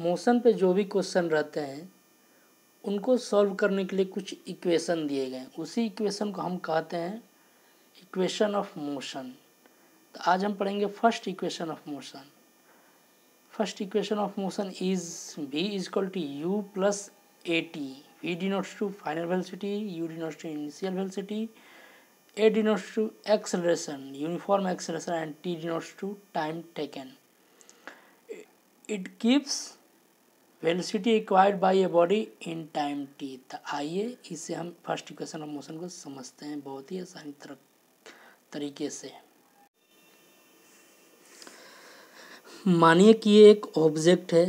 motion पे जो भी क्वेश्चन रहते हैं उनको सॉल्व करने के लिए कुछ इक्वेशन दिए गए उसी इक्वेशन को हम कहते हैं इक्वेशन ऑफ मोशन तो आज हम पढ़ेंगे first equation of motion first equation of motion is v is equal to u plus a t v denotes to final velocity u denotes to initial velocity a denotes to acceleration uniform acceleration and t denotes to time taken it gives velocity acquired by a body in time t आइए इससे हम first equation of motion को समझते हैं बहुत ही आसानी तरीके से मानिए कि एक ऑब्जेक्ट है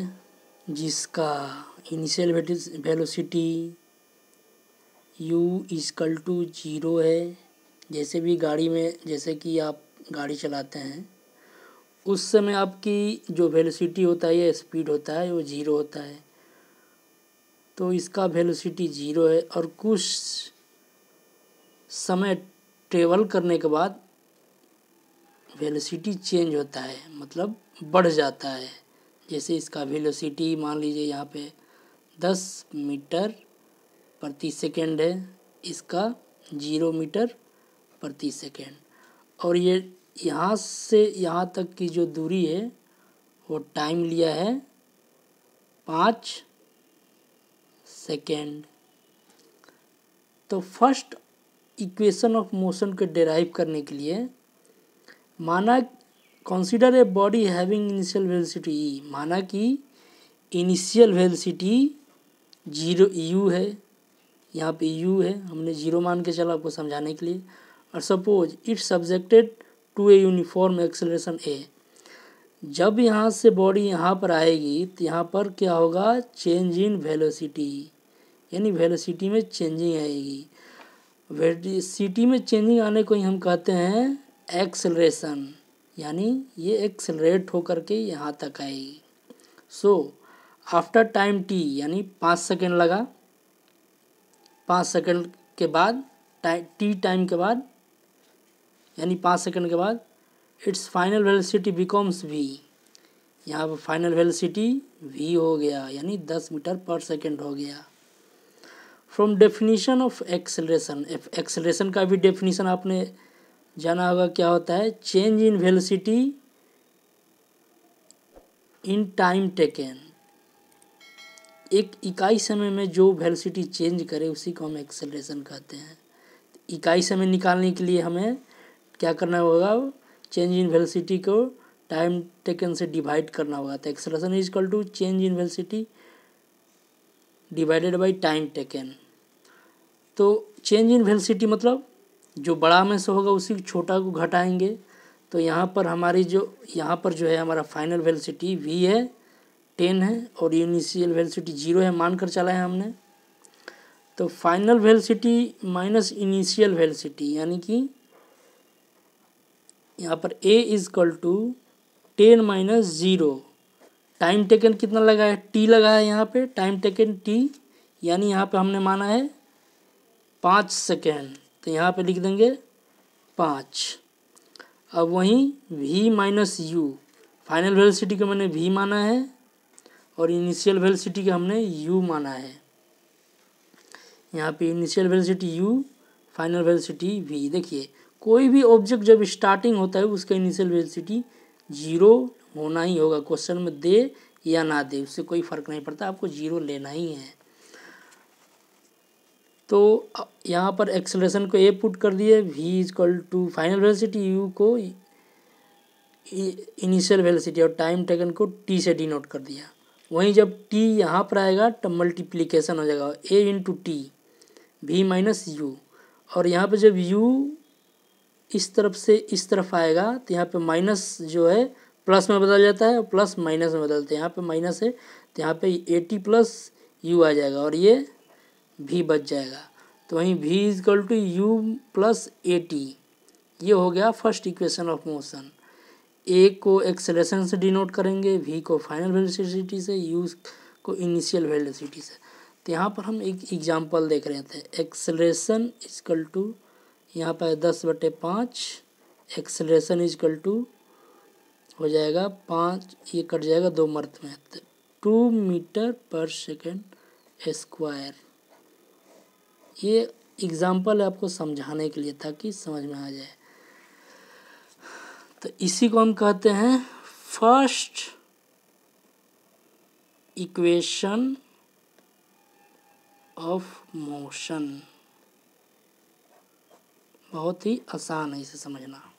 जिसका initial velocity u equal to zero है जैसे भी गाड़ी में जैसे कि आप गाड़ी चलाते हैं उस समय आपकी जो वेलोसिटी होता है या स्पीड होता है वो ज़ीरो होता है तो इसका वेलोसिटी ज़ीरो है और कुछ समय ट्रेवल करने के बाद वेलोसिटी चेंज होता है मतलब बढ़ जाता है जैसे इसका वेलोसिटी मान लीजिए यहाँ पे दस मीटर प्रति सेकेंड है इसका जीरो मीटर प्रति सेकेंड और ये यहाँ से यहाँ तक की जो दूरी है वो टाइम लिया है पाँच सेकेंड तो फर्स्ट इक्वेशन ऑफ मोशन को डेराइव करने के लिए माना consider a body having initial velocity ई माना कि इनिशियल वेलोसिटी जीरो यू है यहाँ पे यू है हमने जीरो मान के चला आपको समझाने के लिए और suppose it subjected to a uniform acceleration a जब यहाँ से बॉडी यहाँ पर आएगी तो यहाँ पर क्या होगा चेंज इन वेलोसिटी यानी वेलोसिटी में चेंजिंग आएगी वेलोसिटी में चेंजिंग आने को ही हम कहते हैं एक्सेलरेशन यानी ये एक्सेलरेट होकर के यहाँ तक आएगी सो आफ्टर टाइम टी यानी पाँच सेकेंड लगा पाँच सेकेंड के बाद टी टाइम के बाद यानी पाँच सेकंड के बाद it's final velocity becomes v यहाँ पर फाइनल वेलोसिटी वी हो गया यानी दस मीटर पर सेकंड हो गया from definition of acceleration acceleration का भी डेफिनीशन आपने जाना होगा क्या होता है change in velocity in time taken एक इकाई समय में जो वेलोसिटी चेंज करे उसी को हम एक्सेलरेशन कहते हैं इकाई समय निकालने के लिए हमें क्या करना होगा चेंज इन वेलसिटी को टाइम टेकन से डिवाइड करना होगा तो acceleration is equal to change in velocity divided by time taken तो चेंज इन वेलसिटी मतलब जो बड़ा में से होगा उसी छोटा को घटाएंगे तो यहाँ पर हमारी जो यहाँ पर जो है हमारा फाइनल वेलसिटी वी है टेन है और इनिशियल वेलसिटी जीरो है मानकर चला है हमने तो final velocity minus initial velocity यानी कि यहाँ पर a equal to ten minus zero time taken कितना लगा है टी लगा है यहाँ पे टाइम टेकन टी यानी यहाँ पे हमने माना है पाँच सेकेंड तो यहाँ पे लिख देंगे पाँच अब वहीं v minus u final velocity का मैंने v माना है और इनिशियल वेलिसिटी का हमने u माना है यहाँ पे initial velocity u final velocity v देखिए कोई भी ऑब्जेक्ट जब स्टार्टिंग होता है उसका इनिशियल वेलोसिटी जीरो होना ही होगा क्वेश्चन में दे या ना दे उससे कोई फ़र्क नहीं पड़ता आपको जीरो लेना ही है तो यहाँ पर एक्सलेशन को ए पुट कर दिए v is equal to final velocity u को इनिशियल वेलोसिटी और टाइम टेकन को टी से डिनोट कर दिया वहीं जब टी यहाँ पर आएगा तो मल्टीप्लीकेशन हो जाएगा a into t v minus u और यहाँ पर जब यू इस तरफ से इस तरफ आएगा तो यहाँ पे माइनस जो है प्लस में बदल जाता है प्लस माइनस में बदलते हैं यहाँ पे माइनस है तो यहाँ पे एटी प्लस यू आ जाएगा और ये भी बच जाएगा तो वहीं भी equal to u plus a t ये हो गया first equation of motion a को एक्सेलेशन से डिनोट करेंगे वी को फाइनल वेलोसिटी से यू को इनिशियल वेलोसिटी से तो यहाँ पर हम एक एग्जाम्पल देख रहे थे एक्सेलेशन इजकल टू यहाँ पर दस बटे पाँच एक्सलेशन इजकल टू हो जाएगा पाँच ये कट जाएगा दो मर्द में two metre per second square ये एग्ज़ाम्पल आपको समझाने के लिए ताकि समझ में आ जाए तो इसी को हम कहते हैं फर्स्ट इक्वेशन ऑफ मोशन बहुत ही आसान है इसे समझना